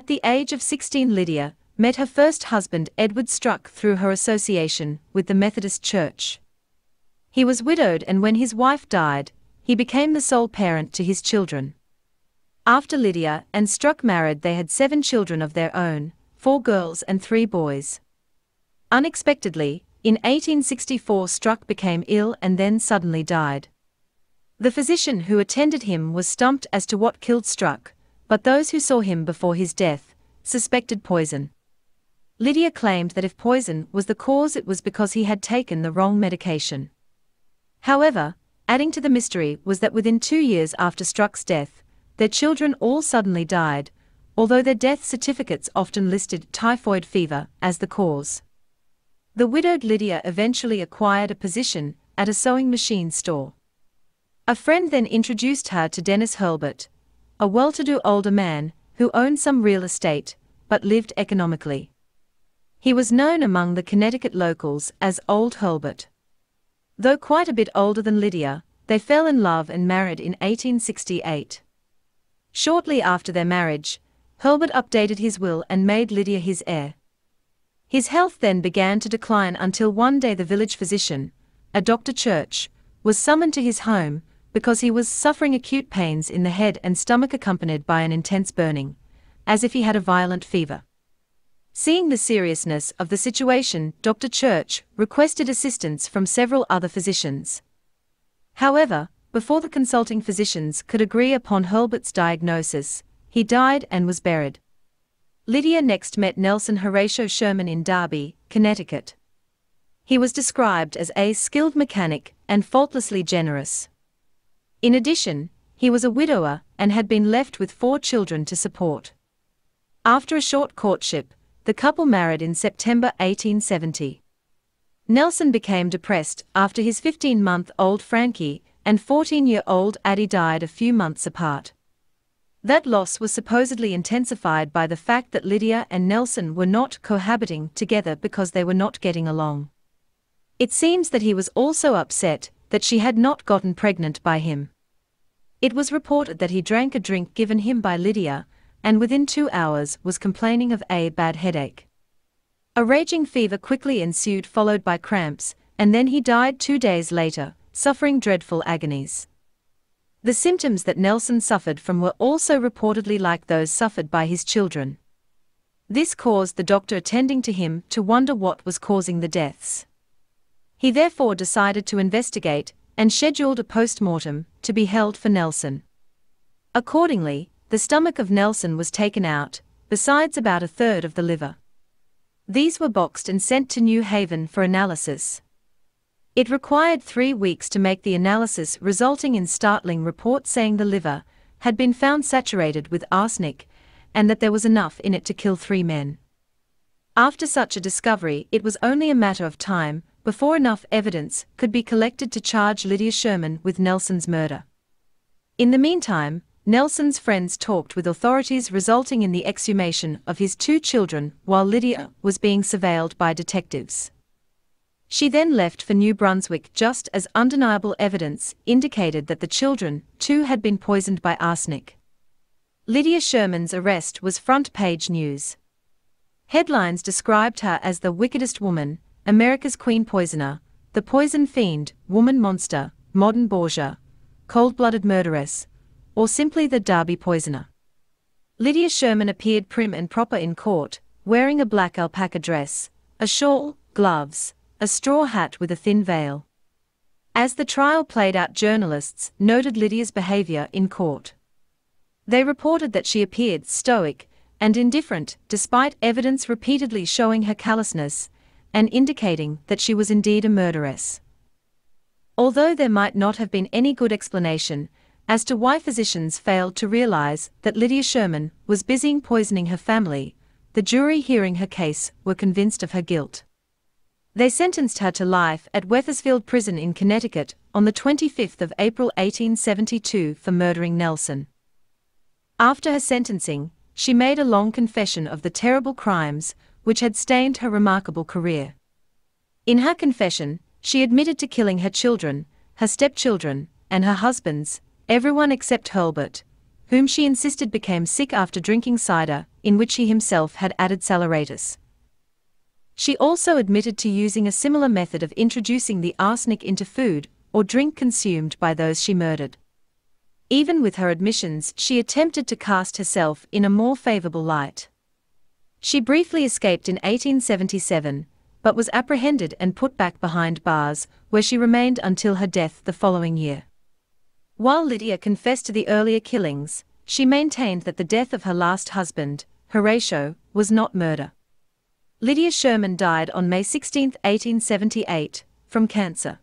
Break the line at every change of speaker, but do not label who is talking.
At the age of 16 Lydia met her first husband Edward Struck through her association with the Methodist Church. He was widowed and when his wife died, he became the sole parent to his children. After Lydia and Struck married they had seven children of their own, four girls and three boys. Unexpectedly, in 1864 Struck became ill and then suddenly died. The physician who attended him was stumped as to what killed Struck, but those who saw him before his death suspected poison. Lydia claimed that if poison was the cause, it was because he had taken the wrong medication. However, adding to the mystery was that within two years after Strzok's death, their children all suddenly died, although their death certificates often listed typhoid fever as the cause. The widowed Lydia eventually acquired a position at a sewing machine store. A friend then introduced her to Dennis Hurlbut, a well-to-do older man who owned some real estate but lived economically. He was known among the Connecticut locals as Old Hulbert. Though quite a bit older than Lydia, they fell in love and married in 1868. Shortly after their marriage, Hulbert updated his will and made Lydia his heir. His health then began to decline until one day the village physician, a Dr. Church, was summoned to his home because he was suffering acute pains in the head and stomach accompanied by an intense burning, as if he had a violent fever. Seeing the seriousness of the situation, Dr. Church requested assistance from several other physicians. However, before the consulting physicians could agree upon Hurlbut's diagnosis, he died and was buried. Lydia next met Nelson Horatio Sherman in Derby, Connecticut. He was described as a skilled mechanic and faultlessly generous. In addition, he was a widower and had been left with four children to support. After a short courtship, the couple married in September 1870. Nelson became depressed after his 15 month old Frankie and 14 year old Addie died a few months apart. That loss was supposedly intensified by the fact that Lydia and Nelson were not cohabiting together because they were not getting along. It seems that he was also upset that she had not gotten pregnant by him. It was reported that he drank a drink given him by Lydia, and within two hours was complaining of a bad headache. A raging fever quickly ensued followed by cramps, and then he died two days later, suffering dreadful agonies. The symptoms that Nelson suffered from were also reportedly like those suffered by his children. This caused the doctor attending to him to wonder what was causing the deaths. He therefore decided to investigate and scheduled a post-mortem to be held for Nelson. Accordingly, the stomach of Nelson was taken out, besides about a third of the liver. These were boxed and sent to New Haven for analysis. It required three weeks to make the analysis, resulting in startling reports saying the liver had been found saturated with arsenic and that there was enough in it to kill three men. After such a discovery, it was only a matter of time before enough evidence could be collected to charge Lydia Sherman with Nelson's murder. In the meantime, Nelson's friends talked with authorities resulting in the exhumation of his two children while Lydia was being surveilled by detectives. She then left for New Brunswick just as undeniable evidence indicated that the children, too, had been poisoned by arsenic. Lydia Sherman's arrest was front page news. Headlines described her as the wickedest woman America's Queen Poisoner, The Poison Fiend, Woman Monster, Modern Borgia, Cold-Blooded Murderess, or simply the Derby Poisoner. Lydia Sherman appeared prim and proper in court, wearing a black alpaca dress, a shawl, gloves, a straw hat with a thin veil. As the trial played out journalists noted Lydia's behavior in court. They reported that she appeared stoic and indifferent despite evidence repeatedly showing her callousness and indicating that she was indeed a murderess. Although there might not have been any good explanation as to why physicians failed to realize that Lydia Sherman was busy poisoning her family, the jury hearing her case were convinced of her guilt. They sentenced her to life at Wethersfield Prison in Connecticut on the 25th of April 1872 for murdering Nelson. After her sentencing, she made a long confession of the terrible crimes which had stained her remarkable career. In her confession, she admitted to killing her children, her stepchildren, and her husbands, everyone except Hurlbert, whom she insisted became sick after drinking cider, in which he himself had added saleratus. She also admitted to using a similar method of introducing the arsenic into food or drink consumed by those she murdered. Even with her admissions, she attempted to cast herself in a more favorable light. She briefly escaped in 1877, but was apprehended and put back behind bars, where she remained until her death the following year. While Lydia confessed to the earlier killings, she maintained that the death of her last husband, Horatio, was not murder. Lydia Sherman died on May 16, 1878, from cancer.